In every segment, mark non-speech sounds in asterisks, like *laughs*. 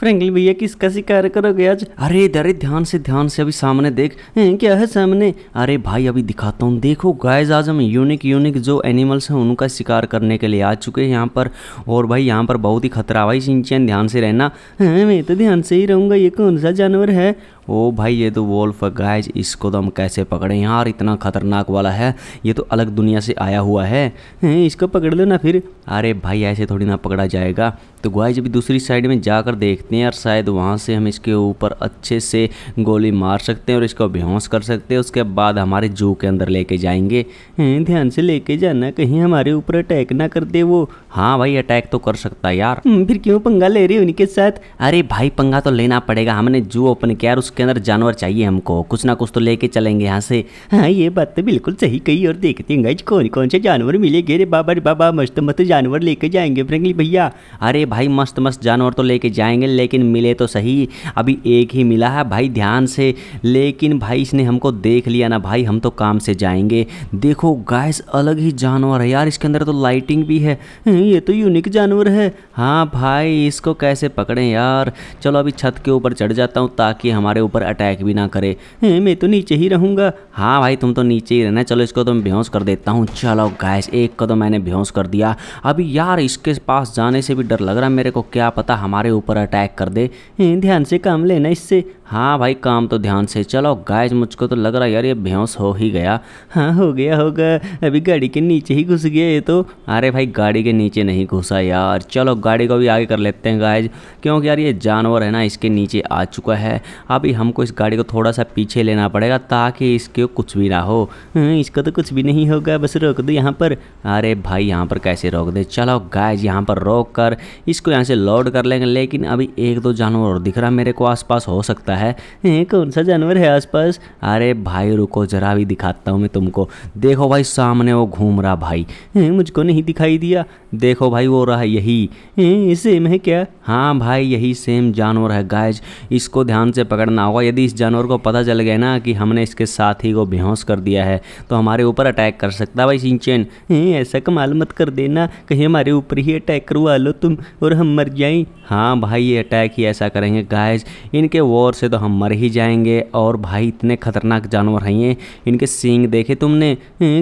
frankly भैया किसका शिकार करोगे आज अरे अरे ध्यान से ध्यान से अभी सामने देख हैं क्या है सामने अरे भाई अभी दिखाता हूँ देखो गायज आज हम यूनिक यूनिक जो एनिमल्स हैं उनका शिकार करने के लिए आ चुके हैं यहाँ पर और भाई यहाँ पर बहुत ही खतरा भाई सिंचन ध्यान से रहना हैं मैं तो ध्यान से ही रहूँगा ये कौन सा जानवर है ओ भाई ये तो वोल्फ गाइज इसको तो हम कैसे पकड़ें यार इतना खतरनाक वाला है ये तो अलग दुनिया से आया हुआ है इसको पकड़ लो ना फिर अरे भाई ऐसे थोड़ी ना पकड़ा जाएगा तो गाइज अभी दूसरी साइड में जाकर देखते हैं और शायद वहाँ से हम इसके ऊपर अच्छे से गोली मार सकते हैं और इसको बेहोश कर सकते हैं उसके बाद हमारे जू के अंदर लेके जाएंगे ध्यान से लेके जाना कहीं हमारे ऊपर अटैक ना कर दे वो हाँ भाई अटैक तो कर सकता है यार हम्म, फिर क्यों पंगा ले रही उनके साथ अरे भाई पंगा तो लेना पड़ेगा हमने जू ओपन किया और उसके उसके अंदर जानवर चाहिए हमको कुछ ना कुछ तो लेके चलेंगे यहाँ से हाँ ये बात तो बिल्कुल सही कही और देखते हैं गज कौन कौन से जानवर मिलेंगे रे बाबा रे बाबा मस्त मस्त जानवर लेके जाएंगे फ्रेंकली भैया अरे भाई मस्त मस्त जानवर तो लेके जाएंगे लेकिन मिले तो सही अभी एक ही मिला है भाई ध्यान से लेकिन भाई इसने हमको देख लिया ना भाई हम तो काम से जाएंगे देखो गैस अलग ही जानवर है यार इसके अंदर तो लाइटिंग भी है हाँ, ये तो यूनिक जानवर है हाँ भाई इसको कैसे पकड़ें यार चलो अभी छत के ऊपर चढ़ जाता हूँ ताकि हमारे ऊपर अटैक भी ना करे मैं तो नीचे ही रहूँगा हाँ भाई तुम तो नीचे ही रहना चलो इसको तो मैं बेहोश कर देता हूँ चलो गैस एक को तो मैंने बेहोश कर दिया अभी यार इसके पास जाने से भी डर लग रहा है मेरे को क्या पता हमारे ऊपर अटैक कर दे ध्यान से काम लेना इससे हाँ भाई काम तो ध्यान से चलो गाइस मुझको तो लग रहा यार ये भैंस हो ही गया हाँ हो गया होगा अभी गाड़ी के नीचे ही घुस गया ये तो अरे भाई गाड़ी के नीचे नहीं घुसा यार चलो गाड़ी को भी आगे कर लेते हैं गाइज क्योंकि यार ये जानवर है ना इसके नीचे आ चुका है अभी हमको इस गाड़ी को थोड़ा सा पीछे लेना पड़ेगा ताकि इसके कुछ भी ना हो हाँ, इसका तो कुछ भी नहीं होगा बस रोक दो यहाँ पर अरे भाई यहाँ पर कैसे रोक दे चलो गाइज यहाँ पर रोक कर इसको यहाँ से लोड कर लेंगे लेकिन अभी एक दो जानवर और दिख रहा मेरे को पास हो सकता है है ए, कौन सा जानवर है आसपास अरे भाई रुको जरा भी दिखाता हूँ मैं तुमको देखो भाई सामने वो घूम रहा भाई मुझको नहीं दिखाई दिया देखो भाई वो रहा यही सेम है क्या हाँ भाई यही सेम जानवर है गायज इसको ध्यान से पकड़ना होगा यदि इस जानवर को पता चल गया ना कि हमने इसके साथी को बेहोश कर दिया है तो हमारे ऊपर अटैक कर सकता भाई सिंचन ऐसा कमाल मत कर देना कहीं हमारे ऊपर ही अटैक करवा लो तुम और हम मर जाएं हाँ भाई ये अटैक ही ऐसा करेंगे गायज इनके वॉर से तो हम मर ही जाएंगे और भाई इतने खतरनाक जानवर हैं ये इनके सींग देखे तुमने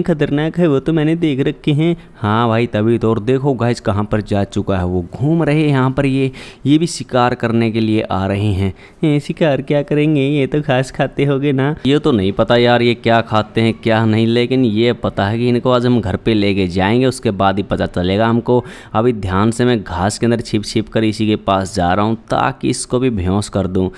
खतरनाक है वो तो मैंने देख रखे हैं हाँ भाई तभी तो और देखो गाइज कहाँ पर जा चुका है वो घूम रहे हैं यहाँ पर ये ये भी शिकार करने के लिए आ रहे हैं शिकार क्या करेंगे ये तो घास खाते हो ना ये तो नहीं पता यार ये क्या खाते हैं क्या नहीं लेकिन ये पता है कि इनको आज हम घर पर लेके जाएंगे उसके बाद ही पता चलेगा हमको अभी ध्यान से मैं घास के अंदर छिप छिप कर इसी के पास जा रहा हूँ ताकि इसको भी बेहोश कर दूँ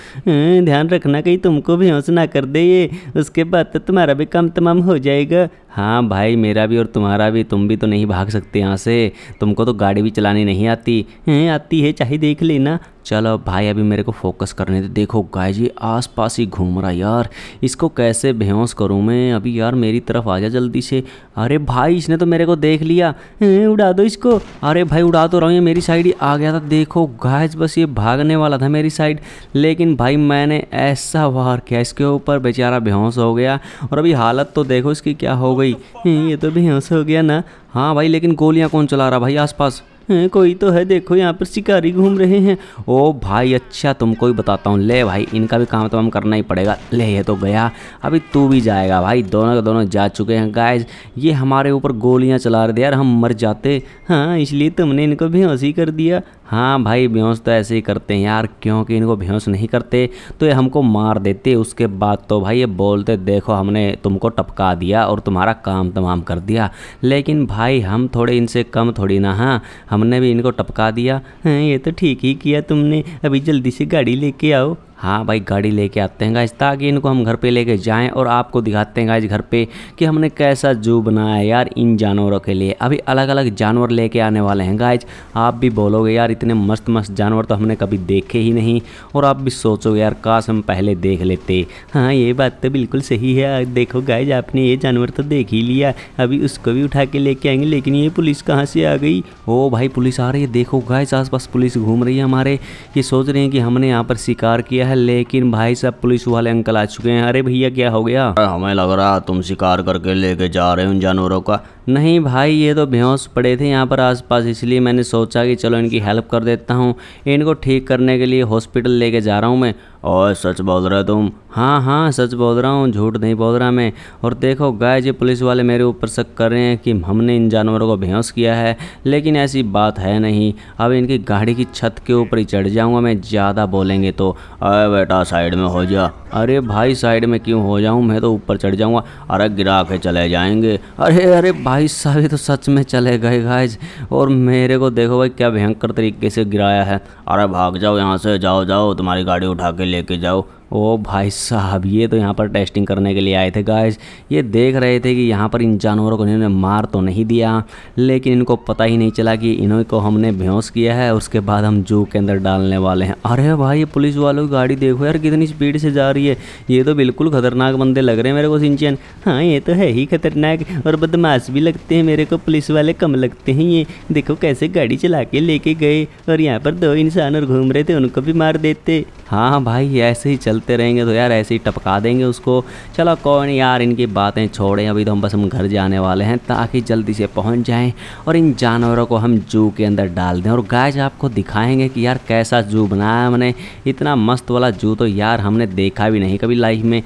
लेकिन ध्यान रखना कहीं तुमको भी हौस ना कर दे ये उसके बाद तो तुम्हारा भी काम तमाम हो जाएगा हाँ भाई मेरा भी और तुम्हारा भी तुम भी तो नहीं भाग सकते यहाँ से तुमको तो गाड़ी भी चलानी नहीं आती हैं आती है चाहे देख लेना चलो भाई अभी मेरे को फोकस करने दे देखो गाय जी आस पास ही घूम रहा यार इसको कैसे बेहोश करूँ मैं अभी यार मेरी तरफ आ जा जल्दी से अरे भाई इसने तो मेरे को देख लिया उड़ा दो इसको अरे भाई उड़ा तो रहा हूँ ये मेरी साइड ही आ गया था देखो गायज बस ये भागने वाला था मेरी साइड लेकिन भाई मैंने ऐसा वार किया इसके ऊपर बेचारा बेहोश हो गया और अभी हालत तो देखो इसकी क्या हो गई ये तो बेहोश हो गया ना हाँ भाई लेकिन गोलियाँ कौन चला रहा भाई आसपास हैं कोई तो है देखो यहाँ पर शिकारी घूम रहे हैं ओ भाई अच्छा तुमको ही बताता हूँ ले भाई इनका भी काम तमाम तो करना ही पड़ेगा ले ये तो गया अभी तू भी जाएगा भाई दोनों के दोनों जा चुके हैं गाइज ये हमारे ऊपर गोलियाँ चला रहे थे यार हम मर जाते हाँ इसलिए तुमने इनको भी ही कर दिया हाँ भाई बेहोश तो ऐसे ही करते हैं यार क्योंकि इनको बेहोश नहीं करते तो ये हमको मार देते उसके बाद तो भाई ये बोलते देखो हमने तुमको टपका दिया और तुम्हारा काम तमाम कर दिया लेकिन भाई हम थोड़े इनसे कम थोड़ी ना हाँ हमने भी इनको टपका दिया हाँ ये तो ठीक ही किया तुमने अभी जल्दी से गाड़ी लेके आओ हाँ भाई गाड़ी लेके आते हैं गाइज ताकि इनको हम घर पे लेके जाएं और आपको दिखाते हैं गाइज घर पे कि हमने कैसा जू बनाया यार इन जानवरों के लिए अभी अलग अलग जानवर लेके आने वाले हैं गाइज आप भी बोलोगे यार इतने मस्त मस्त जानवर तो हमने कभी देखे ही नहीं और आप भी सोचोगे यार काश हम पहले देख लेते हाँ ये बात तो बिल्कुल सही है देखो गाइज आपने ये जानवर तो देख ही लिया अभी उसको भी उठा के लेके आएंगे लेकिन ये पुलिस कहाँ से आ गई ओ भाई पुलिस आ रही है देखो गाइज आस पुलिस घूम रही है हमारे ये सोच रहे हैं कि हमने यहाँ पर शिकार किया है है लेकिन भाई साहब पुलिस वाले अंकल आ चुके हैं अरे भैया क्या हो गया हमें लग रहा तुम शिकार करके लेके जा रहे हो उन जानवरों का नहीं भाई ये तो बेहोश पड़े थे यहाँ पर आसपास इसलिए मैंने सोचा कि चलो इनकी हेल्प कर देता हूँ इनको ठीक करने के लिए हॉस्पिटल लेके जा रहा हूँ मैं और सच बोल रहा तुम हाँ हाँ सच बोल रहा हूँ झूठ नहीं बोल रहा मैं और देखो गाय जी पुलिस वाले मेरे ऊपर शक कर रहे हैं कि हमने इन जानवरों को बेहोस किया है लेकिन ऐसी बात है नहीं अब इनकी गाड़ी की छत के ऊपर ही चढ़ जाऊँगा मैं ज़्यादा बोलेंगे तो अरे बेटा साइड में हो जा अरे भाई साइड में क्यों हो जाऊँ मैं तो ऊपर चढ़ जाऊँगा अरे गिरा के चले जाएंगे अरे अरे भाई भाई साहब ये तो सच में चले गए गाइज और मेरे को देखो भाई क्या भयंकर तरीके से गिराया है अरे भाग जाओ यहाँ से जाओ जाओ तुम्हारी गाड़ी उठा के लेके जाओ ओ भाई साहब ये तो यहाँ पर टेस्टिंग करने के लिए आए थे गाइज ये देख रहे थे कि यहाँ पर इन जानवरों को इन्होंने मार तो नहीं दिया लेकिन इनको पता ही नहीं चला कि इन्हों को हमने बेहोश किया है उसके बाद हम जू के अंदर डालने वाले हैं अरे भाई ये पुलिस वालों की गाड़ी देखो यार कितनी स्पीड से जा रही है ये तो बिल्कुल खतरनाक बंदे लग रहे हैं मेरे को सिंचन हाँ ये तो है ही खतरनाक और बदमाश भी लगते हैं मेरे को पुलिस वाले कम लगते हैं ये देखो कैसे गाड़ी चला के लेके गए और यहाँ पर दो इंसान और घूम रहे थे उनको भी मार देते हाँ, हाँ भाई ऐसे ही चल बोलते रहेंगे तो यार ऐसे ही टपका देंगे उसको चलो कौन यार इनकी बातें छोड़ें अभी तो हम बस हम घर जाने वाले हैं ताकि जल्दी से पहुँच जाएँ और इन जानवरों को हम जू के अंदर डाल दें और गाय आपको दिखाएंगे कि यार कैसा जू बनाया हमने इतना मस्त वाला जू तो यार हमने देखा भी नहीं कभी लाइफ में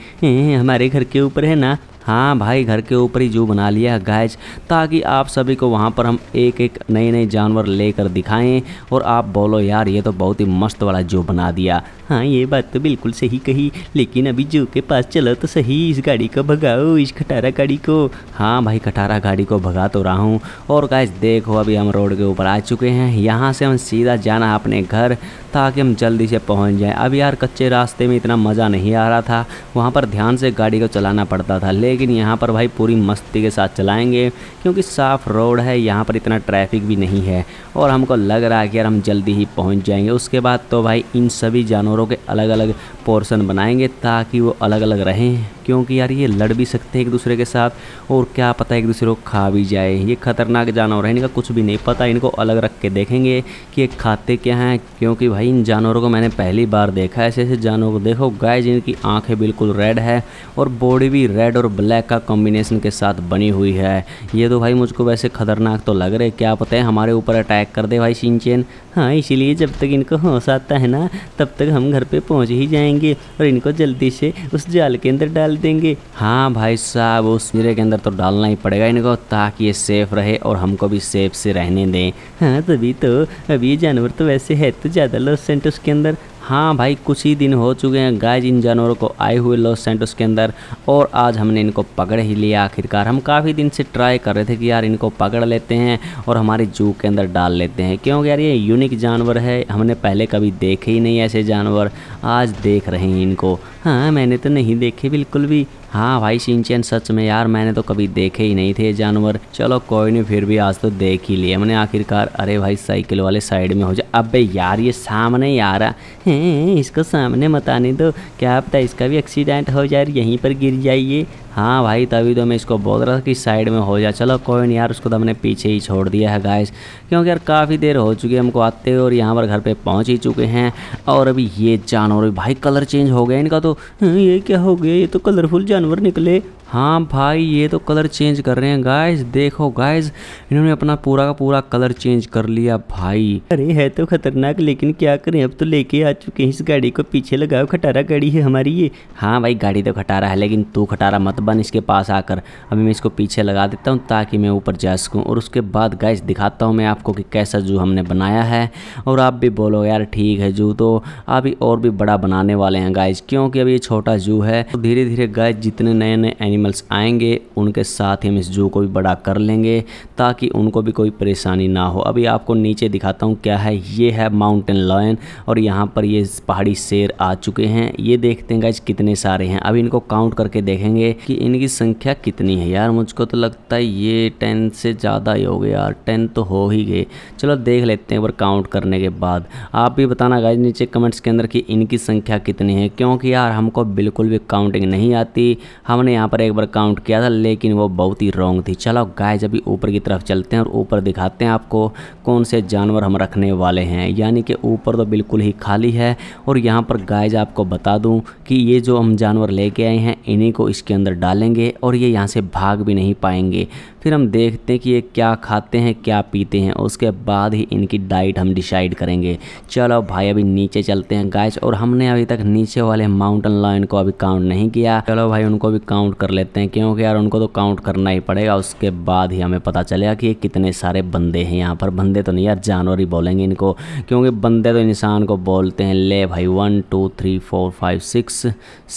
*laughs* हमारे घर के ऊपर है ना हाँ भाई घर के ऊपर ही जू बना लिया है गाइज ताकि आप सभी को वहाँ पर हम एक एक नए नए जानवर लेकर दिखाएं और आप बोलो यार ये तो बहुत ही मस्त वाला जू बना दिया हाँ ये बात तो बिल्कुल सही कही लेकिन अभी जू के पास चलो तो सही इस गाड़ी को भगाओ इस खटारा गाड़ी को हाँ भाई खटारा गाड़ी को भगा तो रहा हूँ और गाइज देखो अभी हम रोड के ऊपर आ चुके हैं यहाँ से हम सीधा जाना अपने घर ताकि हम जल्दी से पहुँच जाएँ अब यार कच्चे रास्ते में इतना मज़ा नहीं आ रहा था वहाँ पर ध्यान से गाड़ी को चलाना पड़ता था ले लेकिन यहाँ पर भाई पूरी मस्ती के साथ चलाएंगे क्योंकि साफ़ रोड है यहाँ पर इतना ट्रैफिक भी नहीं है और हमको लग रहा है कि यार हम जल्दी ही पहुँच जाएंगे उसके बाद तो भाई इन सभी जानवरों के अलग अलग पोर्सन बनाएंगे ताकि वो अलग अलग रहें क्योंकि यार ये लड़ भी सकते हैं एक दूसरे के साथ और क्या पता एक दूसरे को खा भी जाए ये ख़तरनाक जानवर है इनका कुछ भी नहीं पता इनको अलग रख के देखेंगे कि ये खाते क्या हैं क्योंकि भाई इन जानवरों को मैंने पहली बार देखा ऐसे ऐसे जानवरों को देखो गाय जिनकी आँखें बिल्कुल रेड है और बॉडी भी रेड और ब्लैक ब्लैक का कॉम्बिनेशन के साथ बनी हुई है ये तो भाई मुझको वैसे खतरनाक तो लग रहे क्या पता है हमारे ऊपर अटैक कर दे भाई सिंचेन हाँ इसीलिए जब तक इनको होश आता है ना तब तक हम घर पे पहुंच ही जाएंगे और इनको जल्दी से उस जाल के अंदर डाल देंगे हाँ भाई साहब उस मीरे के अंदर तो डालना ही पड़ेगा इनको ताकि ये सेफ रहे और हमको भी सेफ से रहने दें हाँ तभी तो अभी ये जानवर तो वैसे है तो ज़्यादा लोसेंट उसके अंदर हाँ भाई कुछ ही दिन हो चुके हैं गाय इन जानवरों को आए हुए लॉस सेंटोस के अंदर और आज हमने इनको पकड़ ही लिया आखिरकार हम काफ़ी दिन से ट्राई कर रहे थे कि यार इनको पकड़ लेते हैं और हमारे जू के अंदर डाल लेते हैं क्योंकि यार ये यूनिक जानवर है हमने पहले कभी देखे ही नहीं ऐसे जानवर आज देख रहे हैं इनको हाँ मैंने तो नहीं देखे बिल्कुल भी हाँ भाई सिंचन सच में यार मैंने तो कभी देखे ही नहीं थे जानवर चलो कोई नहीं फिर भी आज तो देख ही लिया मैंने आखिरकार अरे भाई साइकिल वाले साइड में हो जा अबे यार ये सामने ही आ रहा है इसको सामने मत आने दो क्या पता इसका भी एक्सीडेंट हो जाए यहीं पर गिर जाइए हाँ भाई तभी तो मैं इसको बोल रहा था कि साइड में हो जाए चलो कोई नहीं यार उसको तो हमने पीछे ही छोड़ दिया है गाइस क्योंकि यार काफ़ी देर हो चुकी है हमको आते हुए और यहाँ पर घर पे पहुँच ही चुके हैं और अभी ये जानवर भाई कलर चेंज हो गया इनका तो हाँ, ये क्या हो गया ये तो कलरफुल जानवर निकले हाँ भाई ये तो कलर चेंज कर रहे हैं गाइस देखो गाइस इन्होंने अपना पूरा का पूरा कलर चेंज कर लिया भाई अरे है तो खतरनाक लेकिन क्या करें अब तो लेके आ चुके हैं इस गाड़ी को पीछे लगाओ खटारा गाड़ी है हमारी ये हाँ भाई गाड़ी तो खटारा है लेकिन तू खटारा मत बन इसके पास आकर अभी मैं इसको पीछे लगा देता हूँ ताकि मैं ऊपर जा सकूँ और उसके बाद गाइस दिखाता हूँ मैं आपको कि कैसा जू हमने बनाया है और आप भी बोलो यार ठीक है जू तो अभी और भी बड़ा बनाने वाले हैं गाइज क्योंकि अभी ये छोटा जू है धीरे धीरे गाइज जितने नए नए एनिमल्स आएंगे उनके साथ ही हम इस जू को भी बड़ा कर लेंगे ताकि उनको भी कोई परेशानी ना हो अभी आपको नीचे दिखाता हूँ क्या है ये है माउंटेन लॉयन और यहाँ पर ये पहाड़ी शेर आ चुके हैं ये देखते हैं गाइज कितने सारे हैं अभी इनको काउंट करके देखेंगे कि इनकी संख्या कितनी है यार मुझको तो लगता है ये टेन से ज़्यादा ही हो गए यार टेन तो हो ही गए चलो देख लेते हैं एक काउंट करने के बाद आप भी बताना गाइज नीचे कमेंट्स के अंदर कि इनकी संख्या कितनी है क्योंकि यार हमको बिल्कुल भी काउंटिंग नहीं आती हमने यहाँ पर एक बार काउंट किया था लेकिन वो बहुत ही रॉन्ग थी चलो गाय जब ऊपर की तरफ चलते हैं और ऊपर दिखाते हैं आपको कौन से जानवर हम रखने वाले हैं यानी कि ऊपर तो बिल्कुल ही खाली है और यहाँ पर गाय आपको बता दूँ कि ये जो हम जानवर लेके आए हैं इन्हीं को इसके अंदर डालेंगे और ये यहाँ से भाग भी नहीं पाएंगे फिर हम देखते हैं कि ये क्या खाते हैं क्या पीते हैं उसके बाद ही इनकी डाइट हम डिसाइड करेंगे चलो भाई अभी नीचे चलते हैं गाइस और हमने अभी तक नीचे वाले माउंटेन लाइन को अभी काउंट नहीं किया चलो भाई उनको भी काउंट कर लेते हैं क्योंकि यार उनको तो काउंट करना ही पड़ेगा उसके बाद ही हमें पता चलेगा कि कितने सारे बंदे हैं यहाँ पर बंदे तो नहीं यार जानवर ही बोलेंगे इनको क्योंकि बंदे तो इंसान को बोलते हैं ले भाई one two three four five six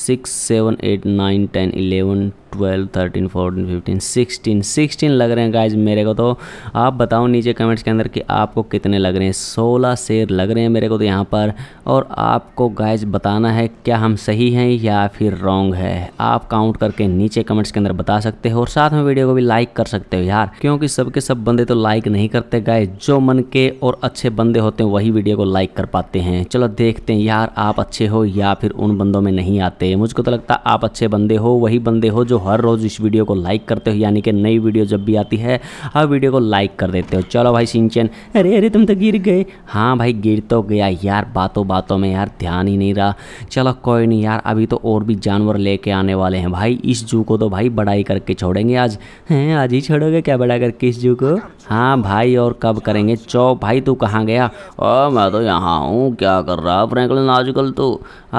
six seven eight nine ten eleven twelve thirteen fourteen fifteen sixteen sixteen लग रहे हैं गाइज मेरे को तो आप बताओ नीचे कमेंट्स के अंदर कि आपको कितने लग रहे हैं सोलह शेर लग रहे हैं मेरे को तो यहाँ पर और आपको गाइज बताना है क्या हम सही हैं या फिर रॉन्ग है आप काउंट करके नीचे कमेंट्स के अंदर बता सकते हो और साथ में वीडियो को भी लाइक कर सकते हो यार क्योंकि सबके सब बंदे तो लाइक नहीं करते गाइज जो मन के और अच्छे बंदे होते हैं वही वीडियो को लाइक कर पाते हैं चलो देखते हैं यार आप अच्छे हो या फिर उन बंदों में नहीं आते मुझको तो लगता आप अच्छे बंदे हो वही बंदे हो जो हर रोज़ इस वीडियो को लाइक करते हो यानी कि नई वीडियो जब भी आती है हर वीडियो को लाइक कर देते हो चलो भाई सिंचन अरे अरे तुम तो गिर गए हाँ भाई गिर तो गया यार बातों बातों में यार ध्यान ही नहीं रहा चलो कोई नहीं यार अभी तो और भी जानवर लेके आने वाले हैं भाई इस जू को तो भाई बड़ाई करके छोड़ेंगे आज हैं आज ही छोड़ोगे क्या बड़ा करके इस जू को हाँ भाई और कब करेंगे चौ भाई तू कहाँ गया ओ मैं तो यहाँ हूँ क्या कर रहा फ्रैंकलिन आजकल तो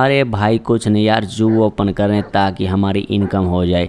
अरे भाई कुछ नहीं यार जू ओपन करें ताकि हमारी इनकम हो जाए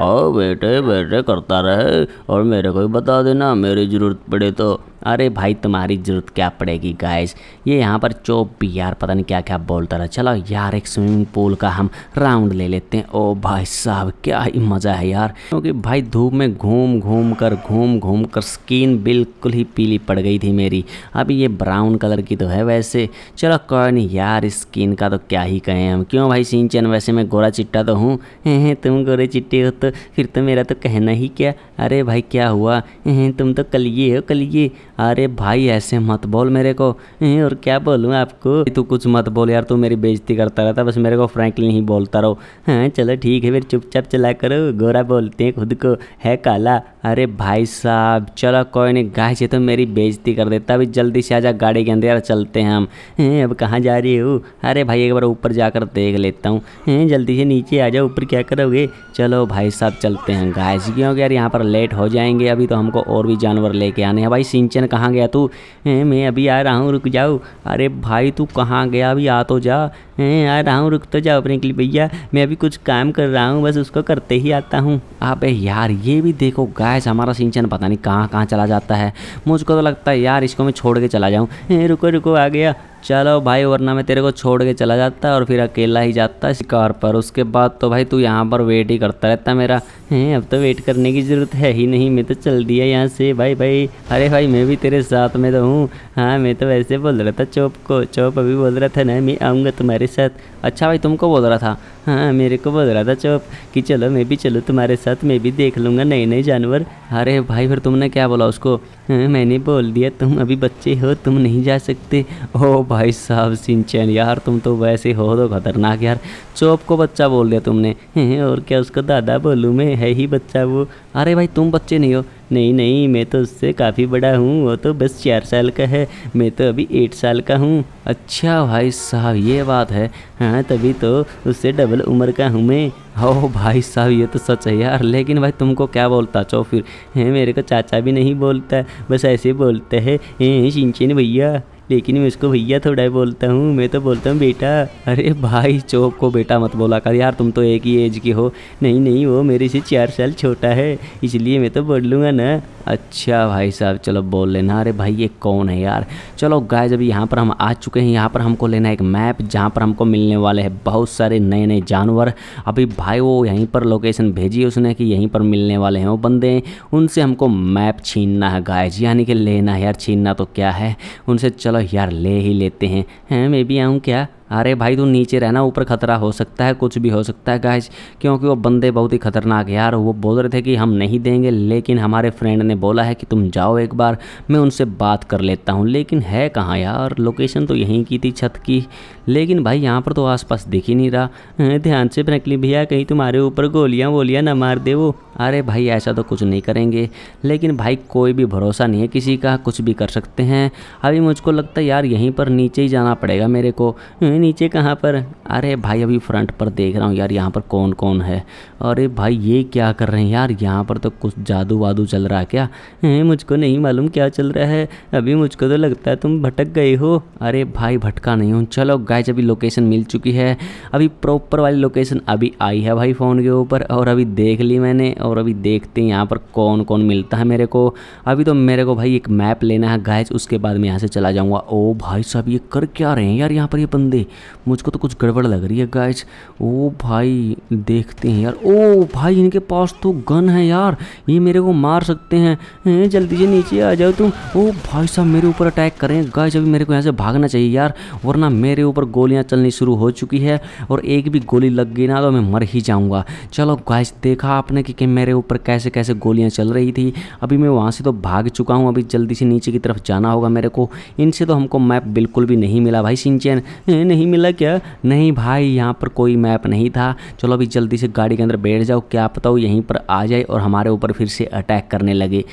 आओ बेटे बेटे करता रहे और मेरे को भी बता देना मेरी ज़रूरत पड़े तो अरे भाई तुम्हारी ज़रूरत क्या पड़ेगी गाइस ये यहाँ पर चौप भी यार पता नहीं क्या क्या बोलता रहा चलो यार एक स्विमिंग पूल का हम राउंड ले लेते हैं ओ भाई साहब क्या ही मज़ा है यार क्योंकि भाई धूप में घूम घूम कर घूम घूम कर स्किन बिल्कुल ही पीली पड़ गई थी मेरी अभी ये ब्राउन कलर की तो है वैसे चलो कोई नहीं यार स्किन का तो क्या ही कहें हम क्यों भाई सिंचन वैसे मैं गोरा चिट्टा तो हूँ *laughs* तुम गोरे चिट्टे हो तो फिर तो मेरा तो कहना ही क्या अरे भाई क्या हुआ तुम तो कलिए हो कलिए अरे भाई ऐसे मत बोल मेरे को और क्या बोलूँ आपको तू कुछ मत बोल यार तू मेरी बेइज्जती करता रहता बस मेरे को फ्रैंकली नहीं बोलता रहो हाँ चलो ठीक है फिर चुपचाप चला करो गोरा बोलते हैं खुद को है काला अरे भाई साहब चलो कोई नहीं गाय से तो मेरी बेइज्जती कर देता अभी जल्दी से आजा गाड़ी के अंदर यार चलते हैं हम हैं अब कहाँ जा रही हो अरे भाई एक बार ऊपर जाकर देख लेता हूँ जल्दी से नीचे आ जाओ ऊपर क्या करोगे चलो भाई साहब चलते हैं गाय से क्योंकि यार यहाँ पर लेट हो जाएंगे अभी तो हमको और भी जानवर लेके आने हैं भाई सिंचन कहाँ गया तू मैं अभी आ रहा हूँ रुक जाओ अरे भाई तू कहाँ गया अभी आ तो जा आ रहा हूँ रुक तो जाओ अपने के लिए भैया मैं अभी कुछ काम कर रहा हूँ बस उसको करते ही आता हूँ आप यार ये भी देखो गाय है हमारा सिंचन पता नहीं कहाँ कहाँ चला जाता है मुझको तो लगता है यार इसको मैं छोड़ के चला जाऊँ रुको रुको आ गया चलो भाई वरना मैं तेरे को छोड़ के चला जाता और फिर अकेला ही जाता शिकार पर उसके बाद तो भाई तू यहाँ पर वेट ही करता रहता मेरा है अब तो वेट करने की ज़रूरत है ही नहीं मैं तो चल दिया यहाँ से भाई भाई अरे भाई मैं भी तेरे साथ में तो हूँ हाँ मैं तो वैसे बोल रहा था चोप को चोप अभी बोल रहा था ना मैं आऊँगा तुम्हारे साथ अच्छा भाई तुमको बोल रहा था हाँ मेरे को बोल रहा था चोप कि चलो मैं भी चलो तुम्हारे साथ मैं भी देख लूँगा नए नए जानवर अरे भाई फिर तुमने क्या बोला उसको हाँ, मैंने बोल दिया तुम अभी बच्चे हो तुम नहीं जा सकते ओ भाई साहब सिंचन यार तुम तो वैसे हो तो खतरनाक यार चोप को बच्चा बोल दिया तुमने हाँ, और क्या उसको दादा बोलूँ मैं है ही बच्चा वो अरे भाई तुम बच्चे नहीं हो नहीं नहीं मैं तो उससे काफ़ी बड़ा हूँ वो तो बस चार साल का है मैं तो अभी एट साल का हूँ अच्छा भाई साहब ये बात है हाँ तभी तो उससे डबल उम्र का हूँ मैं हो भाई साहब ये तो सच है यार लेकिन भाई तुमको क्या बोलता चो फिर है मेरे को चाचा भी नहीं बोलता बस ऐसे बोलते हैं शिंचन भैया लेकिन मैं उसको भैया थोड़ा बोलता हूँ मैं तो बोलता हूँ बेटा अरे भाई चौक को बेटा मत बोला कर यार तुम तो एक ही एज के हो नहीं नहीं वो मेरे से चार साल छोटा है इसलिए मैं तो बोल लूँगा ना अच्छा भाई साहब चलो बोल लेना अरे भाई ये कौन है यार चलो गाय जब यहाँ पर हम आ चुके हैं यहाँ पर हमको लेना है एक मैप जहाँ पर हमको मिलने वाले हैं बहुत सारे नए नए जानवर अभी भाई वो यहीं पर लोकेशन भेजी उसने कि यहीं पर मिलने वाले हैं वो बंदे उनसे हमको मैप छीनना है गाय यानी कि लेना है यार छीनना तो क्या है उनसे चलो यार ले ही लेते हैं हैं मैं भी आऊँ क्या अरे भाई तू नीचे रहना ऊपर खतरा हो सकता है कुछ भी हो सकता है गाइज क्योंकि वो बंदे बहुत ही खतरनाक यार वो बोल रहे थे कि हम नहीं देंगे लेकिन हमारे फ्रेंड ने बोला है कि तुम जाओ एक बार मैं उनसे बात कर लेता हूँ लेकिन है कहाँ यार लोकेशन तो यहीं की थी छत की लेकिन भाई यहाँ पर तो आसपास दिख ही नहीं रहा ध्यान से फ्रैंकली भैया कहीं तुम्हारे ऊपर गोलियाँ वोलियाँ ना मार दे वो अरे भाई ऐसा तो कुछ नहीं करेंगे लेकिन भाई कोई भी भरोसा नहीं है किसी का कुछ भी कर सकते हैं अभी मुझको लगता है यार यहीं पर नीचे ही जाना पड़ेगा मेरे को नीचे कहाँ पर अरे भाई अभी फ्रंट पर देख रहा हूँ यार यहाँ पर कौन कौन है अरे भाई ये क्या कर रहे हैं यार यहाँ पर तो कुछ जादू वादू चल रहा है क्या मुझको नहीं मालूम क्या चल रहा है अभी मुझको तो लगता है तुम भटक गए हो अरे भाई भटका नहीं हूँ चलो गाइज अभी लोकेशन मिल चुकी है अभी प्रॉपर वाली लोकेशन अभी आई है भाई फ़ोन के ऊपर और अभी देख ली मैंने और अभी देखते हैं यहाँ पर कौन कौन मिलता है मेरे को अभी तो मेरे को भाई एक मैप लेना है गाइज उसके बाद मैं यहाँ से चला जाऊँगा ओ भाई साहब ये कर क्या रहे हैं यार यहाँ पर ये बंदे मुझको तो कुछ गड़बड़ लग रही है गाइज ओ भाई देखते हैं यार ओ भाई इनके पास तो गन है यार ये मेरे को मार सकते हैं जल्दी से नीचे आ जाओ तुम ओ भाई साहब मेरे ऊपर अटैक करें गाइज अभी मेरे को यहाँ से भागना चाहिए यार वरना मेरे ऊपर गोलियाँ चलनी शुरू हो चुकी है और एक भी गोली लग गई ना तो मैं मर ही जाऊँगा चलो गाइज देखा आपने कि, मेरे ऊपर कैसे कैसे गोलियाँ चल रही थी अभी मैं वहाँ से तो भाग चुका हूँ अभी जल्दी से नीचे की तरफ जाना होगा मेरे को इनसे तो हमको मैप बिल्कुल भी नहीं मिला भाई सिंचैन नहीं मिला क्या नहीं भाई यहाँ पर कोई मैप नहीं था चलो अभी जल्दी से गाड़ी के अंदर बैठ जाओ क्या पता हो यहीं पर आ जाए और हमारे ऊपर फिर से अटैक करने लगे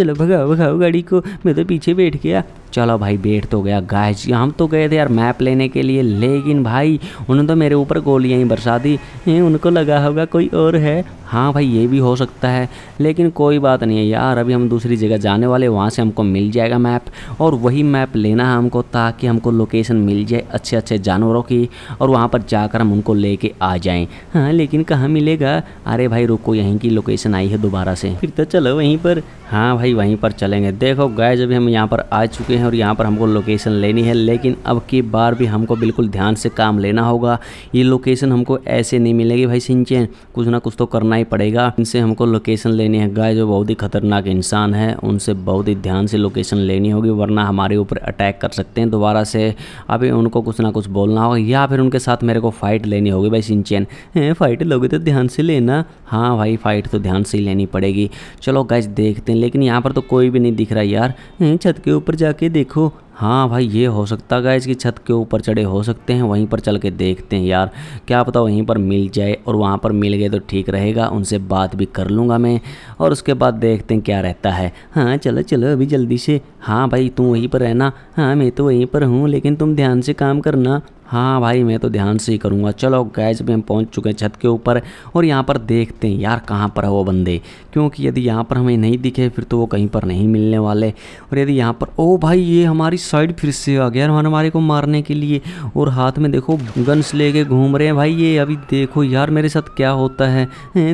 चलो भगाओ भगाओ गाड़ी को मैं तो पीछे बैठ गया चलो भाई बैठ तो गया गाइस हम तो गए थे यार मैप लेने के लिए लेकिन भाई उन्होंने तो मेरे ऊपर गोलियाँ ही बरसा दी उनको लगा होगा कोई और है हाँ भाई ये भी हो सकता है लेकिन कोई बात नहीं है यार अभी हम दूसरी जगह जाने वाले वहाँ से हमको मिल जाएगा मैप और वही मैप लेना है हमको ताकि हमको लोकेशन मिल जाए अच्छे अच्छे जानवरों की और वहाँ पर जाकर हम उनको लेके आ जाएं हाँ लेकिन कहाँ मिलेगा अरे भाई रुको यहीं की लोकेशन आई है दोबारा से फिर तो चलो वहीं पर हाँ भाई वहीं पर चलेंगे देखो गए जब हम यहाँ पर आ चुके हैं हैं और यहाँ पर हमको लोकेशन लेनी है लेकिन अब की बार भी हमको बिल्कुल ध्यान से काम लेना होगा ये लोकेशन हमको ऐसे नहीं मिलेगी भाई सिंचैन कुछ ना कुछ तो करना ही पड़ेगा इनसे हमको लोकेशन लेनी है गाय जो बहुत ही खतरनाक इंसान है उनसे बहुत ही ध्यान से लोकेशन लेनी होगी वरना हमारे ऊपर अटैक कर सकते हैं दोबारा से अभी उनको कुछ ना कुछ बोलना होगा या फिर उनके साथ मेरे को फाइट लेनी होगी भाई सिंचैन फाइट लोगे तो ध्यान से लेना हाँ भाई फाइट तो ध्यान से ही लेनी पड़ेगी चलो गैस देखते हैं लेकिन यहाँ पर तो कोई भी नहीं दिख रहा यार छत के ऊपर जाके देखो हाँ भाई ये हो सकता है इसकी छत के ऊपर चढ़े हो सकते हैं वहीं पर चल के देखते हैं यार क्या पता वहीं पर मिल जाए और वहाँ पर मिल गए तो ठीक रहेगा उनसे बात भी कर लूँगा मैं और उसके बाद देखते हैं क्या रहता है हाँ चलो चलो अभी जल्दी से हाँ भाई तुम वहीं पर रहना हाँ मैं तो वहीं पर हूँ लेकिन तुम ध्यान से काम करना हाँ भाई मैं तो ध्यान से ही करूँगा चलो गैस भी हम पहुँच चुके हैं छत के ऊपर और यहाँ पर देखते हैं यार कहाँ पर है वो बंदे क्योंकि यदि यहाँ पर हमें नहीं दिखे फिर तो वो कहीं पर नहीं मिलने वाले और यदि यहाँ पर ओ भाई ये हमारी साइड फिर से आ गया हनुमान हमारे को मारने के लिए और हाथ में देखो गन्स लेके घूम रहे हैं भाई ये अभी देखो यार मेरे साथ क्या होता है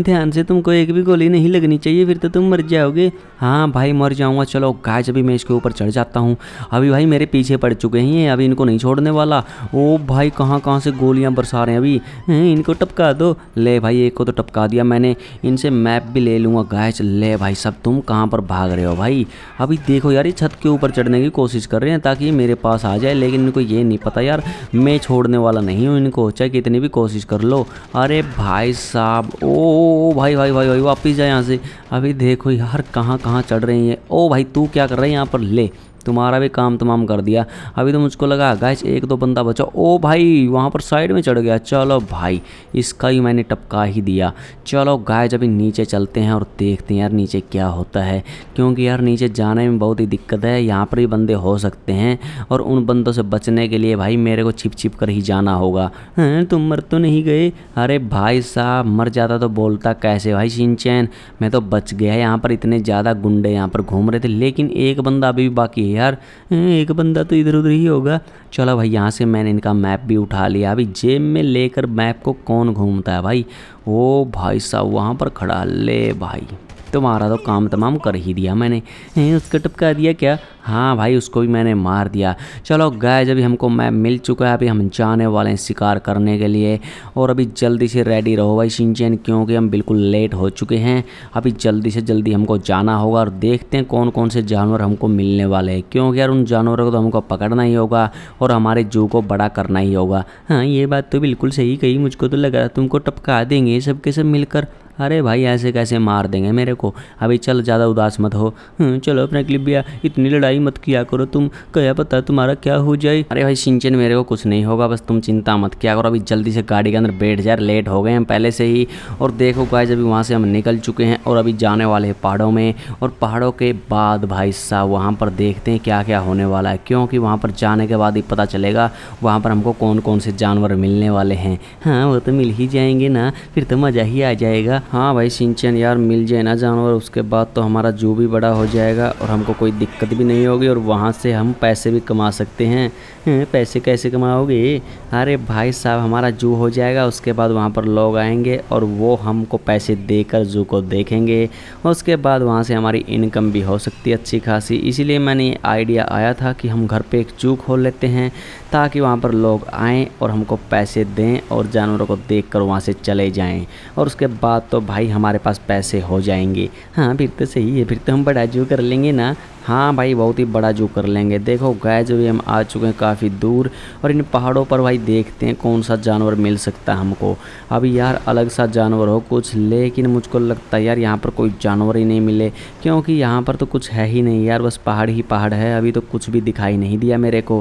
ध्यान से तुमको एक भी गोली नहीं लगनी चाहिए फिर तो तुम मर जाओगे हाँ भाई मर जाऊँगा चलो गाय अभी मैं इसके ऊपर चढ़ जाता हूँ अभी भाई मेरे पीछे पड़ चुके हैं अभी इनको नहीं छोड़ने वाला ओ भाई कहाँ कहाँ से गोलियाँ बरसा रहे हैं अभी इनको टपका दो ले भाई एक को तो टपका दिया मैंने इनसे मैप भी ले लूँगा गाय ले भाई सब तुम कहाँ पर भाग रहे हो भाई अभी देखो यार ये छत के ऊपर चढ़ने की कोशिश कर रहे हैं ताकि मेरे पास आ जाए लेकिन इनको ये नहीं पता यार मैं छोड़ने वाला नहीं हूँ इनको चाहे कितनी भी कोशिश कर लो अरे भाई साहब ओ भाई भाई भाई भाई वापिस जाए यहाँ से अभी देखो यार कहाँ कहाँ चढ़ रही है ओ भाई तू क्या कर रहे हैं यहाँ पर ले तुम्हारा भी काम तमाम कर दिया अभी तो मुझको लगा गाइस एक दो बंदा बचा ओ भाई वहाँ पर साइड में चढ़ गया चलो भाई इसका ही मैंने टपका ही दिया चलो गाइस अभी नीचे चलते हैं और देखते हैं यार नीचे क्या होता है क्योंकि यार नीचे जाने में बहुत ही दिक्कत है यहाँ पर भी बंदे हो सकते हैं और उन बंदों से बचने के लिए भाई मेरे को छिप छिप कर ही जाना होगा तुम मर तो नहीं गए अरे भाई साहब मर जाता तो बोलता कैसे भाई सिंचैन मैं तो बच गया यहाँ पर इतने ज़्यादा गुंडे यहाँ पर घूम रहे थे लेकिन एक बंदा अभी भी बाकी है यार एक बंदा तो इधर उधर ही होगा चलो भाई यहाँ से मैंने इनका मैप भी उठा लिया अभी जेब में लेकर मैप को कौन घूमता है भाई ओ भाई साहब वहाँ पर खड़ा ले भाई तुम्हारा तो काम तमाम कर ही दिया मैंने उसको टपका दिया क्या हाँ भाई उसको भी मैंने मार दिया चलो गाय जब हमको मैप मिल चुका है अभी हम जाने वाले हैं शिकार करने के लिए और अभी जल्दी से रेडी रहो भाई सिंचैन क्योंकि हम बिल्कुल लेट हो चुके हैं अभी जल्दी से जल्दी हमको जाना होगा और देखते हैं कौन कौन से जानवर हमको मिलने वाले हैं क्योंकि यार उन जानवरों को तो हमको पकड़ना ही होगा और हमारे जू को बड़ा करना ही होगा हाँ ये बात तो बिल्कुल सही कही मुझको तो लगा तुमको टपका देंगे सबके सब मिलकर अरे भाई ऐसे कैसे मार देंगे मेरे को अभी चल ज़्यादा उदास मत हो हम्म, चलो अपने क्लिप भैया इतनी लड़ाई मत किया करो तुम क्या पता तुम्हारा क्या हो जाए अरे भाई सिंचन मेरे को कुछ नहीं होगा बस तुम चिंता मत किया करो अभी जल्दी से गाड़ी के अंदर बैठ जाए लेट हो गए हम पहले से ही और देखो गाइस अभी वहाँ से हम निकल चुके हैं और अभी जाने वाले हैं पहाड़ों में और पहाड़ों के बाद भाई साहब वहाँ पर देखते हैं क्या क्या होने वाला है क्योंकि वहाँ पर जाने के बाद ही पता चलेगा वहाँ पर हमको कौन कौन से जानवर मिलने वाले हैं हाँ वो तो मिल ही जाएंगे ना फिर तो मज़ा ही आ जाएगा हाँ भाई सिंचन यार मिल जाए ना जानवर उसके बाद तो हमारा जू भी बड़ा हो जाएगा और हमको कोई दिक्कत भी नहीं होगी और वहाँ से हम पैसे भी कमा सकते हैं हम्म, पैसे कैसे कमाओगे अरे भाई साहब हमारा जू हो जाएगा उसके बाद वहाँ पर लोग आएंगे और वो हमको पैसे देकर जू को देखेंगे उसके बाद वहाँ से हमारी इनकम भी हो सकती है अच्छी खासी इसीलिए मैंने आइडिया आया था कि हम घर पे एक जू खोल लेते हैं ताकि वहाँ पर लोग आएँ और हमको पैसे दें और जानवरों को देख कर वहाँ से चले जाएँ और उसके बाद तो भाई हमारे पास पैसे हो जाएंगे हाँ फिर तो सही है फिर तो हम बड़ा जू कर लेंगे ना हाँ भाई बहुत ही बड़ा जू कर लेंगे देखो गाय जो भी हम आ चुके हैं काफ़ी दूर और इन पहाड़ों पर भाई देखते हैं कौन सा जानवर मिल सकता है हमको अभी यार अलग सा जानवर हो कुछ लेकिन मुझको लगता है यार यहाँ पर कोई जानवर ही नहीं मिले क्योंकि यहाँ पर तो कुछ है ही नहीं यार बस पहाड़ ही पहाड़ है अभी तो कुछ भी दिखाई नहीं दिया मेरे को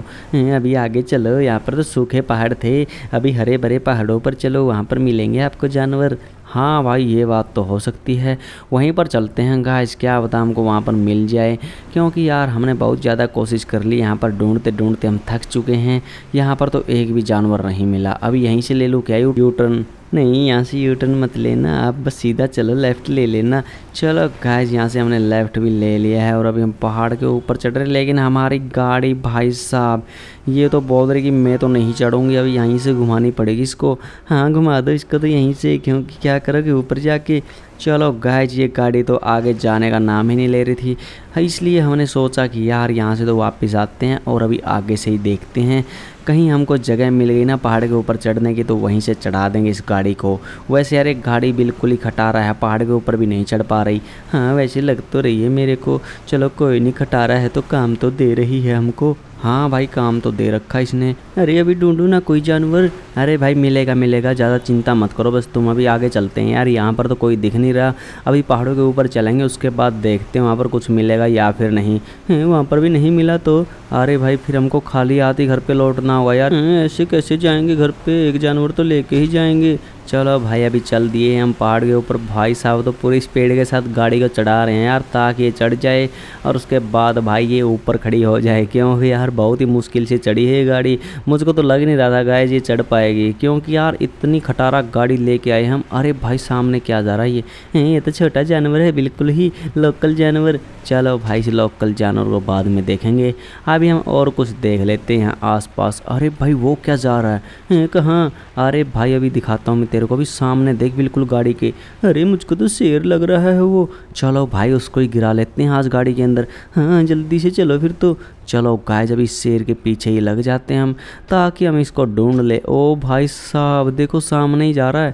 अभी आगे चलो यहाँ पर तो सूखे पहाड़ थे अभी हरे भरे पहाड़ों पर चलो वहाँ पर मिलेंगे आपको जानवर हाँ भाई ये बात तो हो सकती है वहीं पर चलते हैं गाइस क्या पता हमको वहाँ पर मिल जाए क्योंकि यार हमने बहुत ज़्यादा कोशिश कर ली यहाँ पर ढूंढते ढूंढते हम थक चुके हैं यहाँ पर तो एक भी जानवर नहीं मिला अभी यहीं से ले लूँ क्या यू टर्न नहीं यहाँ से यू टर्न मत लेना आप बस सीधा चलो लेफ़्ट ले लेना चलो गाइस यहाँ से हमने लेफ़्ट भी ले लिया है और अभी हम पहाड़ के ऊपर चढ़ रहे हैं लेकिन हमारी गाड़ी भाई साहब ये तो बोल रही कि मैं तो नहीं चढ़ूँगी अभी यहीं से घुमानी पड़ेगी इसको हाँ घुमा दो इसको तो यहीं से क्योंकि क्या करोगे ऊपर जाके चलो गाइस ये गाड़ी तो आगे जाने का नाम ही नहीं ले रही थी हाँ, इसलिए हमने सोचा कि यार यहाँ से तो वापस आते हैं और अभी आगे से ही देखते हैं कहीं हमको जगह मिल गई ना पहाड़ के ऊपर चढ़ने की तो वहीं से चढ़ा देंगे इस गाड़ी को वैसे यार एक गाड़ी बिल्कुल ही खटा रहा है पहाड़ के ऊपर भी नहीं चढ़ पा रही हाँ वैसे लग तो रही है मेरे को चलो कोई नहीं खटा रहा है तो काम तो दे रही है हमको हाँ भाई काम तो दे रखा इसने अरे अभी ढूंढू ना कोई जानवर अरे भाई मिलेगा मिलेगा ज़्यादा चिंता मत करो बस तुम अभी आगे चलते हैं यार यहाँ पर तो कोई दिख नहीं रहा अभी पहाड़ों के ऊपर चलेंगे उसके बाद देखते हैं वहाँ पर कुछ मिलेगा या फिर नहीं वहाँ पर भी नहीं मिला तो अरे भाई फिर हमको खाली आती घर पर लौटना होगा यार ऐसे कैसे जाएंगे घर पर एक जानवर तो लेके ही जाएंगे चलो भाई अभी चल दिए हम पहाड़ के ऊपर भाई साहब तो पूरी स्पीड के साथ गाड़ी को चढ़ा रहे हैं यार ताकि ये चढ़ जाए और उसके बाद भाई ये ऊपर खड़ी हो जाए क्योंकि यार बहुत ही मुश्किल से चढ़ी है गाड़ी मुझको तो लग नहीं रहा था गाय ये चढ़ पाएगी क्योंकि यार इतनी खटारा गाड़ी लेके आए हम अरे भाई सामने क्या जा रहा है ये ये तो छोटा जानवर है बिल्कुल ही लोकल जानवर चलो भाई से लोकल जानवर को बाद में देखेंगे अभी हम और कुछ देख लेते हैं आस अरे भाई वो क्या जा रहा है कहाँ अरे भाई अभी दिखाता हूँ तेरे को भी सामने देख बिल्कुल गाड़ी के अरे मुझको तो शेर लग रहा है वो चलो भाई उसको ही गिरा लेते हैं आज गाड़ी के अंदर हाँ जल्दी से चलो फिर तो चलो गाय जब इस शेर के पीछे ही लग जाते हैं हम ताकि हम इसको ढूंढ ले ओ भाई साहब देखो सामने ही जा रहा है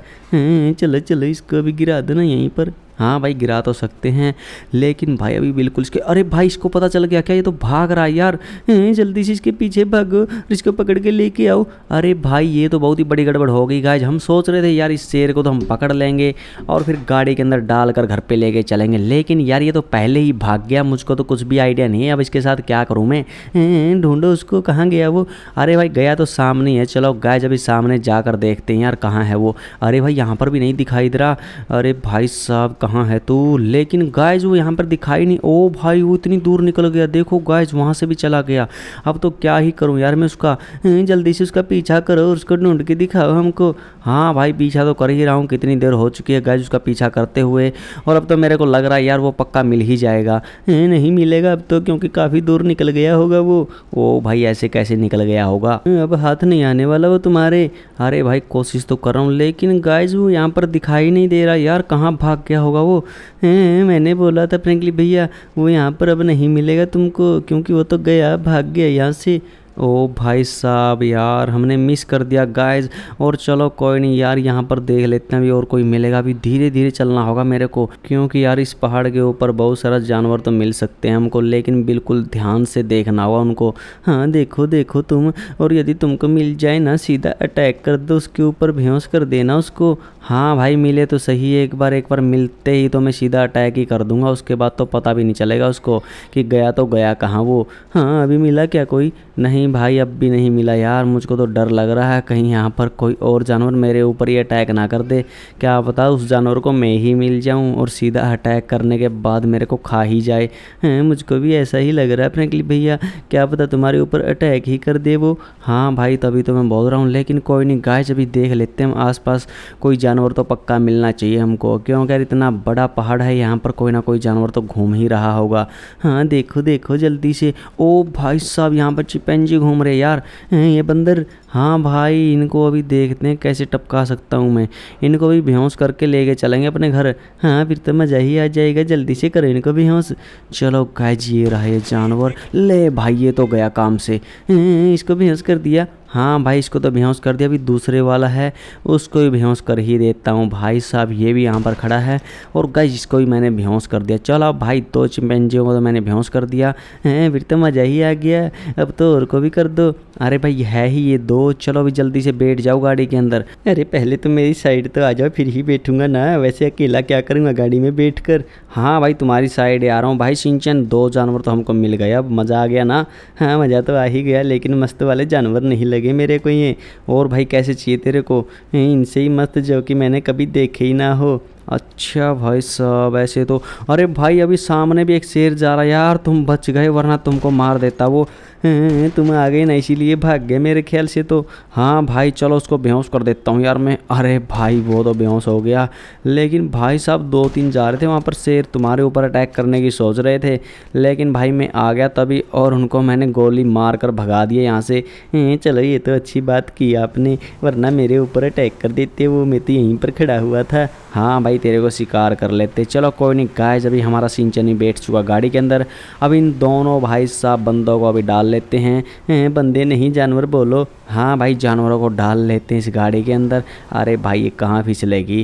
हाँ, चलो चलो इसको भी गिरा देना यहीं पर हाँ भाई गिरा तो सकते हैं लेकिन भाई अभी बिल्कुल इसके अरे भाई इसको पता चल गया क्या ये तो भाग रहा है यार जल्दी से इसके पीछे भागो इसको पकड़ के लेके आओ अरे भाई ये तो बहुत ही बड़ी गड़बड़ हो गई गाइज हम सोच रहे थे यार इस शेर को तो हम पकड़ लेंगे और फिर गाड़ी के अंदर डाल कर घर पर ले चलेंगे लेकिन यार ये तो पहले ही भाग गया मुझको तो कुछ भी आइडिया नहीं है अब इसके साथ क्या करूँ मैं ढूंढो उसको कहाँ गया वो अरे भाई गया तो सामने है चलो गाय जब सामने जाकर देखते हैं यार कहाँ है वो अरे भाई यहाँ पर भी नहीं दिखाई दे रहा अरे भाई साहब कहाँ है तो लेकिन गाइज वो यहाँ पर दिखाई नहीं ओ भाई वो इतनी दूर निकल गया देखो गाइज वहाँ से भी चला गया अब तो क्या ही करूँ यार मैं उसका जल्दी से उसका पीछा करो उसको ढूंढ के दिखाओ हमको हाँ भाई पीछा तो कर ही रहा हूँ कितनी देर हो चुकी है गाइज उसका पीछा करते हुए और अब तो मेरे को लग रहा है यार वो पक्का मिल ही जाएगा नहीं मिलेगा अब तो क्योंकि काफ़ी दूर निकल गया होगा वो ओ भाई ऐसे कैसे निकल गया होगा अब हाथ नहीं आने वाला वो तुम्हारे अरे भाई कोशिश तो कर रहा हूँ लेकिन गाइज वो यहाँ पर दिखाई नहीं दे रहा यार कहाँ भाग गया होगा होगा वो हैं मैंने बोला था फ्रेंकली भैया वो यहाँ पर अब नहीं मिलेगा तुमको क्योंकि वो तो गया भाग गया यहाँ से ओ भाई साहब यार हमने मिस कर दिया गाइज और चलो कोई नहीं यार यहाँ पर देख लेते हैं भी और कोई मिलेगा भी धीरे धीरे चलना होगा मेरे को क्योंकि यार इस पहाड़ के ऊपर बहुत सारा जानवर तो मिल सकते हैं हमको लेकिन बिल्कुल ध्यान से देखना होगा उनको हाँ देखो देखो तुम और यदि तुमको मिल जाए ना सीधा अटैक कर दो उसके ऊपर भेंस कर देना उसको हाँ भाई मिले तो सही है एक बार एक बार मिलते ही तो मैं सीधा अटैक ही कर दूंगा उसके बाद तो पता भी नहीं चलेगा उसको कि गया तो गया कहाँ वो हाँ अभी मिला क्या कोई नहीं नहीं भाई अब भी नहीं मिला यार मुझको तो डर लग रहा है कहीं यहाँ पर कोई और जानवर मेरे ऊपर ही अटैक ना कर दे क्या बताओ उस जानवर को मैं ही मिल जाऊँ और सीधा अटैक करने के बाद मेरे को खा ही जाए हैं मुझको भी ऐसा ही लग रहा है फ्रेंकली भैया क्या पता तुम्हारे ऊपर अटैक ही कर दे वो हाँ भाई तभी तो मैं बोल रहा हूँ लेकिन कोई नहीं गाय जब देख लेते हैं पास कोई जानवर तो पक्का मिलना चाहिए हमको क्योंकि यार इतना बड़ा पहाड़ है यहाँ पर कोई ना कोई जानवर तो घूम ही रहा होगा हाँ देखो देखो जल्दी से ओ भाई साहब यहाँ पर चिपंजी घूम रहे यार ये बंदर हाँ भाई इनको अभी देखते हैं कैसे टपका सकता हूँ मैं इनको भी बेहोश करके ले चलेंगे अपने घर हाँ फिर तो मज़ा ही आ जाएगा जल्दी से करो इनको बेहोश चलो गाय ये रहा ये जानवर ले भाई ये तो गया काम से हम्म, इसको बेहोश कर दिया हाँ भाई इसको तो बेहोश कर दिया अभी दूसरे वाला है उसको भी बेहोश कर ही देता हूँ भाई साहब ये भी यहाँ पर खड़ा है और गज इसको भी मैंने बेहोश कर दिया चलो भाई दो तो को तो मैंने बेहोश कर दिया हैं फिर तो मज़ा ही आ गया अब तो और को भी कर दो अरे भाई है ही ये दो दो चलो अभी जल्दी से बैठ जाओ गाड़ी के अंदर अरे पहले तो मेरी साइड तो आ जाओ फिर ही बैठूंगा ना वैसे अकेला क्या करूँगा गाड़ी में बैठ कर हाँ भाई तुम्हारी साइड आ रहा हूँ भाई सिंचन दो जानवर तो हमको मिल गया अब मज़ा आ गया ना हाँ मज़ा तो आ ही गया लेकिन मस्त वाले जानवर नहीं लगे मेरे को ये और भाई कैसे चाहिए तेरे को इनसे ही मस्त जो कि मैंने कभी देखे ही ना हो अच्छा भाई साहब ऐसे तो अरे भाई अभी सामने भी एक शेर जा रहा है यार तुम बच गए वरना तुमको मार देता वो तुम आ गए ना इसीलिए भाग गए मेरे ख्याल से तो हाँ भाई चलो उसको बेहोश कर देता हूँ यार मैं अरे भाई वो तो बेहोश हो गया लेकिन भाई साहब दो तीन जा रहे थे वहाँ पर शेर तुम्हारे ऊपर अटैक करने की सोच रहे थे लेकिन भाई मैं आ गया तभी और उनको मैंने गोली मार कर भगा दिया यहाँ से चलो ये तो अच्छी बात की आपने वरना मेरे ऊपर अटैक कर देते वो मैं तो यहीं पर खड़ा हुआ था हाँ भाई तेरे को शिकार कर लेते चलो कोई नहीं गाय अभी हमारा सिंचनी बैठ चुका गाड़ी के अंदर अब इन दोनों भाई साहब बंदों को अभी डाल लेते हैं हैं बंदे नहीं जानवर बोलो हाँ भाई जानवरों को डाल लेते हैं इस गाड़ी के अंदर अरे भाई ये कहाँ फिसलेगी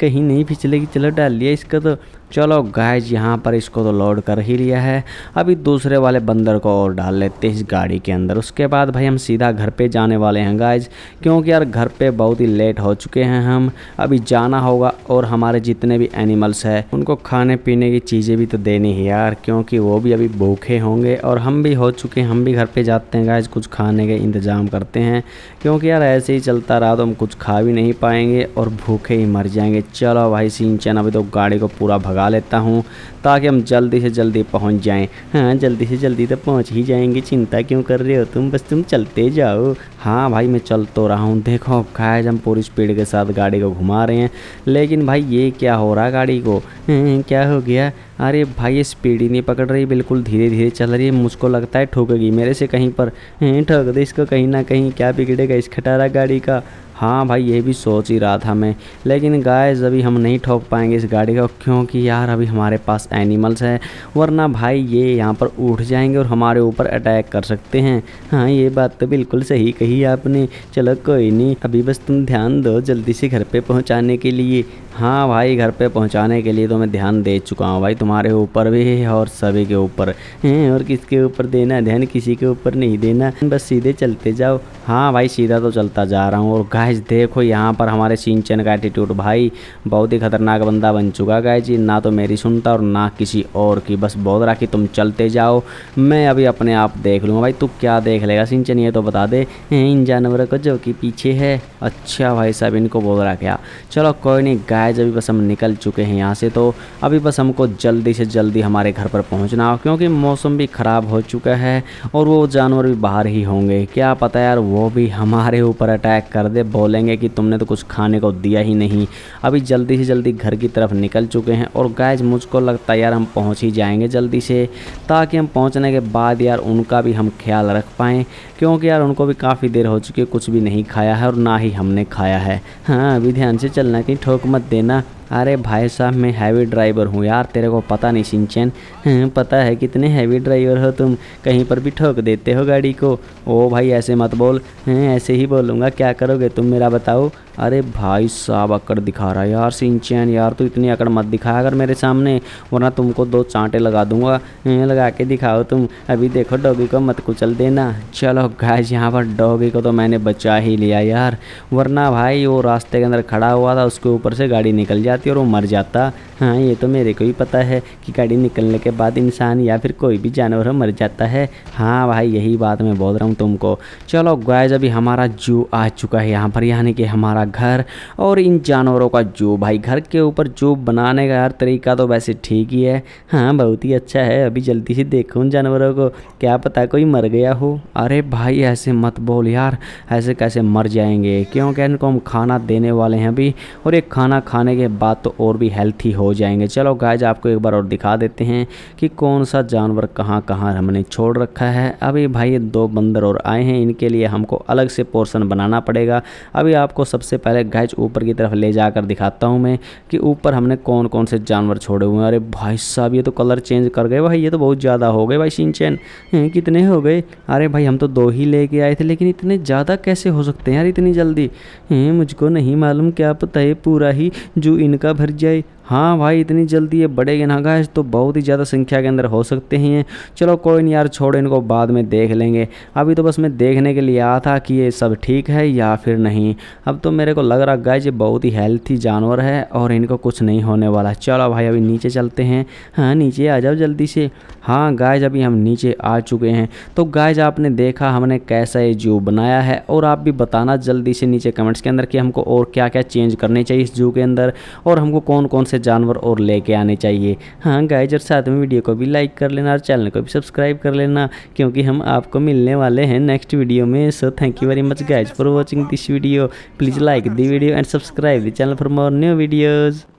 कहीं नहीं फिसलेगी चलो डाल लिया इसका तो चलो गाइज यहाँ पर इसको तो लोड कर ही लिया है अभी दूसरे वाले बंदर को और डाल लेते हैं इस गाड़ी के अंदर उसके बाद भाई हम सीधा घर पे जाने वाले हैं गाइज क्योंकि यार घर पे बहुत ही लेट हो चुके हैं हम अभी जाना होगा और हमारे जितने भी एनिमल्स हैं उनको खाने पीने की चीज़ें भी तो देनी है यार क्योंकि वो भी अभी भूखे होंगे और हम भी हो चुके हैं हम भी घर पर जाते हैं गाइज कुछ खाने के इंतज़ाम करते हैं क्योंकि यार ऐसे ही चलता रहा तो हम कुछ खा भी नहीं पाएंगे और भूखे ही मर जाएंगे चलो भाई सिंचन अभी तो गाड़ी को पूरा भगा लेता हूँ ताकि हम जल्दी से जल्दी पहुँच जाएँ हाँ जल्दी से जल्दी तो पहुँच ही जाएंगे चिंता क्यों कर रहे हो तुम बस तुम चलते जाओ हाँ भाई मैं चल तो रहा हूँ देखो खायज हम पूरी स्पीड के साथ गाड़ी को घुमा रहे हैं लेकिन भाई ये क्या हो रहा गाड़ी को हाँ, क्या हो गया अरे भाई ये स्पीड ही नहीं पकड़ रही बिल्कुल धीरे धीरे चल रही है मुझको लगता है ठोकेगी मेरे से कहीं पर हाँ, ठोक दे इसको कहीं ना कहीं क्या बिगड़ेगा इस खटारा गाड़ी का हाँ भाई ये भी सोच ही रहा था मैं लेकिन गाइस अभी हम नहीं ठोक पाएंगे इस गाड़ी का क्योंकि यार अभी हमारे पास एनिमल्स हैं वरना भाई ये यहाँ पर उठ जाएंगे और हमारे ऊपर अटैक कर सकते हैं हाँ ये बात तो बिल्कुल सही कही आपने चलो कोई नहीं अभी बस तुम ध्यान दो जल्दी से घर पर पहुँचाने के लिए हाँ भाई घर पे पहुंचाने के लिए तो मैं ध्यान दे चुका हूँ भाई तुम्हारे ऊपर भी और सभी के ऊपर हैं और किसके ऊपर देना ध्यान किसी के ऊपर नहीं देना बस सीधे चलते जाओ हाँ भाई सीधा तो चलता जा रहा हूँ और गाय गाइज देखो यहाँ पर हमारे सिंचन का एटीट्यूड भाई बहुत ही खतरनाक बंदा बन चुका गाय जी ना तो मेरी सुनता और ना किसी और की बस रहा कि तुम चलते जाओ मैं अभी अपने आप देख लूँगा भाई तू क्या देख लेगा सिंचन ये तो बता दे इन जानवरों को जो कि पीछे है अच्छा भाई साहब इनको बोल रहा क्या चलो कोई नहीं गाइज अभी बस हम निकल चुके हैं यहाँ से तो अभी बस हमको जल्दी से जल्दी हमारे घर पर पहुँचना हो क्योंकि मौसम भी ख़राब हो चुका है और वो जानवर भी बाहर ही होंगे क्या पता यार वो भी हमारे ऊपर अटैक कर दे बोलेंगे कि तुमने तो कुछ खाने को दिया ही नहीं अभी जल्दी से जल्दी घर की तरफ निकल चुके हैं और गैज मुझको लगता है यार हम पहुँच ही जाएँगे जल्दी से ताकि हम पहुँचने के बाद यार उनका भी हम ख्याल रख पाएँ क्योंकि यार उनको भी काफ़ी देर हो चुकी है कुछ भी नहीं खाया है और ना ही हमने खाया है हाँ अभी ध्यान से चलना कहीं ठोक मत देना अरे भाई साहब मैं हैवी ड्राइवर हूँ यार तेरे को पता नहीं सिंचन हाँ, पता है कितने हैवी ड्राइवर हो तुम कहीं पर भी ठोक देते हो गाड़ी को ओ भाई ऐसे मत बोल हाँ, ऐसे ही बोलूँगा क्या करोगे तुम मेरा बताओ अरे भाई साहब अकड़ दिखा रहा है यार सिंचैन यार तू इतनी अकड़ मत दिखाया अगर मेरे सामने वरना तुमको दो चांटे लगा दूंगा लगा के दिखाओ तुम अभी देखो डॉगी को मत कुचल देना चलो गैस यहाँ पर डॉगी को तो मैंने बचा ही लिया यार वरना भाई वो रास्ते के अंदर खड़ा हुआ था उसके ऊपर से गाड़ी निकल जाती और वो मर जाता हाँ ये तो मेरे को ही पता है कि गाड़ी निकलने के बाद इंसान या फिर कोई भी जानवर मर जाता है हाँ भाई यही बात मैं बोल रहा हूँ तुमको चलो गायज अभी हमारा जू आ चुका है यहाँ पर यानी कि हमारा घर और इन जानवरों का जू भाई घर के ऊपर जू बनाने का हर तरीका तो वैसे ठीक ही है हाँ बहुत ही अच्छा है अभी जल्दी से देखो उन जानवरों को क्या पता कोई मर गया हो अरे भाई ऐसे मत बोल यार ऐसे कैसे मर जाएंगे क्योंकि इनको हम खाना देने वाले हैं अभी और ये खाना खाने के बाद तो और भी हेल्थी हो हो जाएंगे चलो गाइज आपको एक बार और दिखा देते हैं कि कौन सा जानवर कहाँ कहाँ हमने छोड़ रखा है अभी भाई दो बंदर और आए हैं इनके लिए हमको अलग से पोर्सन बनाना पड़ेगा अभी आपको सबसे पहले गाइज ऊपर की तरफ ले जाकर दिखाता हूँ मैं कि ऊपर हमने कौन कौन से जानवर छोड़े हुए हैं अरे भाई साहब ये तो कलर चेंज कर गए भाई ये तो बहुत ज़्यादा हो गए भाई सिंचन कितने हो गए अरे भाई हम तो दो ही लेके आए थे लेकिन इतने ज़्यादा कैसे हो सकते हैं यार इतनी जल्दी मुझको नहीं मालूम क्या पता है पूरा ही जो इनका भर जाए हाँ भाई इतनी जल्दी ये बढ़ेगा ना गैस तो बहुत ही ज़्यादा संख्या के अंदर हो सकते हैं चलो कोई नहीं यार छोड़ो इनको बाद में देख लेंगे अभी तो बस मैं देखने के लिए आया था कि ये सब ठीक है या फिर नहीं अब तो मेरे को लग रहा गैस ये बहुत ही हेल्थी जानवर है और इनको कुछ नहीं होने वाला चलो भाई अभी नीचे चलते हैं हाँ नीचे आ जाओ जल्दी से हाँ गायज अभी हम नीचे आ चुके हैं तो गायज आपने देखा हमने कैसा ये जू बनाया है और आप भी बताना जल्दी से नीचे कमेंट्स के अंदर कि हमको और क्या क्या चेंज करने चाहिए इस जू के अंदर और हमको कौन कौन से से जानवर और लेके आने चाहिए हाँ गाइज और साथ में वीडियो को भी लाइक कर लेना और चैनल को भी सब्सक्राइब कर लेना क्योंकि हम आपको मिलने वाले हैं नेक्स्ट वीडियो में so thank you very much guys for watching this video please like the video and subscribe the channel for more new videos